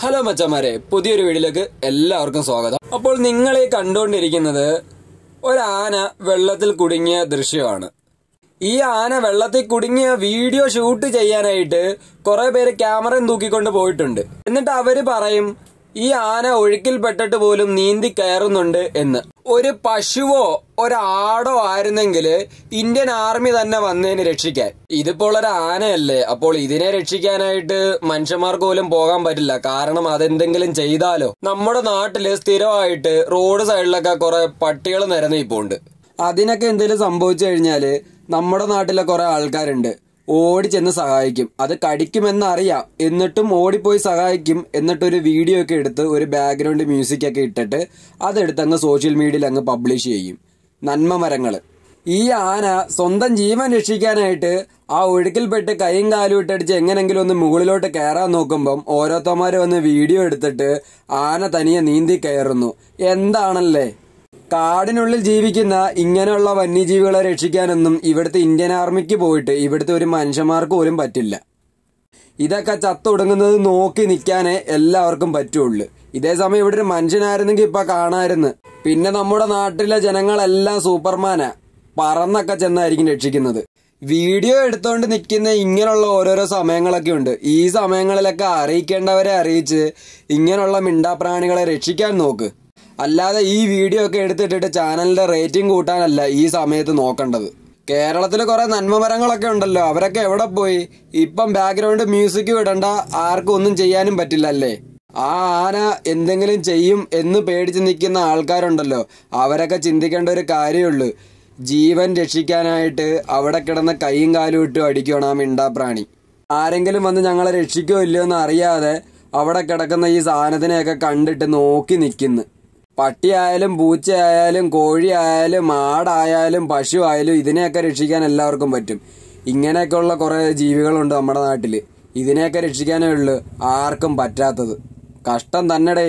hello മച്ചന്മാരെ പുതിയൊരു വീഡിയോയിലേക്ക് എല്ലാവർക്കും സ്വാഗതം അപ്പോൾ നിങ്ങളെ ഈ കണ്ടുകൊണ്ടിരിക്കുന്നത് ഒരാന വെള്ളത്തിൽ കുടുങ്ങിയ ദൃശ്യമാണ് ഈ ആന വെള്ളത്തിൽ കുടുങ്ങിയ വീഡിയോ ഷൂട്ട് ചെയ്യാനായിട്ട് കുറെ പേര് ക്യാമറയും തൂക്കിക്കൊണ്ട് പോയിട്ടുണ്ട് എന്നിട്ട് അവര് പറയും ഈ ആന ഒഴുക്കിൽപ്പെട്ടിട്ട് പോലും നീന്തി കയറുന്നുണ്ട് എന്ന് ഒരു പശുവോ ഒരാടോ ആയിരുന്നെങ്കിൽ ഇന്ത്യൻ ആർമി തന്നെ വന്നതിന് രക്ഷിക്കാൻ ഇതിപ്പോൾ ഒരു ആനയല്ലേ അപ്പോൾ ഇതിനെ രക്ഷിക്കാനായിട്ട് മനുഷ്യന്മാർക്ക് പോലും പോകാൻ പറ്റില്ല കാരണം അതെന്തെങ്കിലും ചെയ്താലോ നമ്മുടെ നാട്ടില് സ്ഥിരമായിട്ട് റോഡ് സൈഡിലൊക്കെ കുറെ പട്ടികൾ നിരന്നിപ്പോണ്ട് അതിനൊക്കെ എന്തെങ്കിലും സംഭവിച്ചു കഴിഞ്ഞാല് നമ്മുടെ നാട്ടിലെ കുറെ ആൾക്കാരുണ്ട് ഓടി ചെന്ന് സഹായിക്കും അത് കടിക്കുമെന്ന് എന്നിട്ടും ഓടിപ്പോയി സഹായിക്കും എന്നിട്ടൊരു വീഡിയോ ഒക്കെ എടുത്ത് ഒരു ബാക്ക്ഗ്രൗണ്ട് മ്യൂസിക് ഒക്കെ ഇട്ടിട്ട് അതെടുത്ത് അങ്ങ് സോഷ്യൽ മീഡിയയിൽ അങ്ങ് പബ്ലിഷ് ചെയ്യും നന്മ മരങ്ങൾ ഈ ആന സ്വന്തം ജീവൻ രക്ഷിക്കാനായിട്ട് ആ ഒഴുക്കിൽപ്പെട്ട് കൈയും കാലും ഇട്ടടിച്ച് എങ്ങനെങ്കിലും ഒന്ന് മുകളിലോട്ട് കയറാൻ നോക്കുമ്പം ഓരോരുത്തന്മാർ വന്ന് വീഡിയോ എടുത്തിട്ട് ആന തനിയെ നീന്തി കയറുന്നു എന്താണല്ലേ കാടിനുള്ളിൽ ജീവിക്കുന്ന ഇങ്ങനെയുള്ള വന്യജീവികളെ രക്ഷിക്കാനൊന്നും ഇവിടുത്തെ ഇന്ത്യൻ ആർമിക്ക് പോയിട്ട് ഇവിടുത്തെ ഒരു മനുഷ്യന്മാർക്ക് പോലും പറ്റില്ല ഇതൊക്കെ ചത്തൊടുങ്ങുന്നത് നോക്കി നിൽക്കാനേ എല്ലാവർക്കും പറ്റുള്ളൂ ഇതേ സമയം ഇവിടെ ഒരു മനുഷ്യനായിരുന്നെങ്കിൽ ഇപ്പൊ കാണാമായിരുന്നു പിന്നെ നമ്മുടെ നാട്ടിലെ ജനങ്ങളെല്ലാം സൂപ്പർമാനാ പറന്നൊക്കെ ചെന്നായിരിക്കും രക്ഷിക്കുന്നത് വീഡിയോ എടുത്തോണ്ട് നിൽക്കുന്ന ഇങ്ങനെയുള്ള ഓരോരോ സമയങ്ങളൊക്കെ ഉണ്ട് ഈ സമയങ്ങളിലൊക്കെ അറിയിക്കേണ്ടവരെ അറിയിച്ച് ഇങ്ങനെയുള്ള മിണ്ടാപ്രാണികളെ രക്ഷിക്കാൻ നോക്ക് അല്ലാതെ ഈ വീഡിയോ ഒക്കെ എടുത്തിട്ടിട്ട് ചാനലിൻ്റെ റേറ്റിംഗ് കൂട്ടാനല്ല ഈ സമയത്ത് നോക്കേണ്ടത് കേരളത്തിൽ കുറേ നന്മമരങ്ങളൊക്കെ ഉണ്ടല്ലോ അവരൊക്കെ എവിടെ പോയി ഇപ്പം ബാക്ക്ഗ്രൗണ്ട് മ്യൂസിക് വിടണ്ട ആർക്കും ഒന്നും ചെയ്യാനും പറ്റില്ല അല്ലേ ആ ആന എന്തെങ്കിലും ചെയ്യും എന്ന് പേടിച്ച് നിൽക്കുന്ന ആൾക്കാരുണ്ടല്ലോ അവരൊക്കെ ചിന്തിക്കേണ്ട ഒരു കാര്യമുള്ളൂ ജീവൻ രക്ഷിക്കാനായിട്ട് അവിടെ കിടന്ന കൈയും കാലും ഇട്ട് അടിക്കണം ആ മിണ്ടാപ്രാണി ആരെങ്കിലും വന്ന് ഞങ്ങളെ രക്ഷിക്കോ ഇല്ലയോ എന്ന് അറിയാതെ അവിടെ കിടക്കുന്ന ഈ സാധനത്തിനെയൊക്കെ കണ്ടിട്ട് നോക്കി നിൽക്കുന്നു പട്ടിയായാലും പൂച്ചയായാലും കോഴിയായാലും ആടായാലും പശു ആയാലും ഇതിനെയൊക്കെ രക്ഷിക്കാൻ എല്ലാവർക്കും പറ്റും ഇങ്ങനെയൊക്കെയുള്ള കുറേ ജീവികളുണ്ട് നമ്മുടെ നാട്ടിൽ ഇതിനെയൊക്കെ രക്ഷിക്കാനേ ഉള്ളൂ ആർക്കും പറ്റാത്തത് കഷ്ടം തന്നെടേ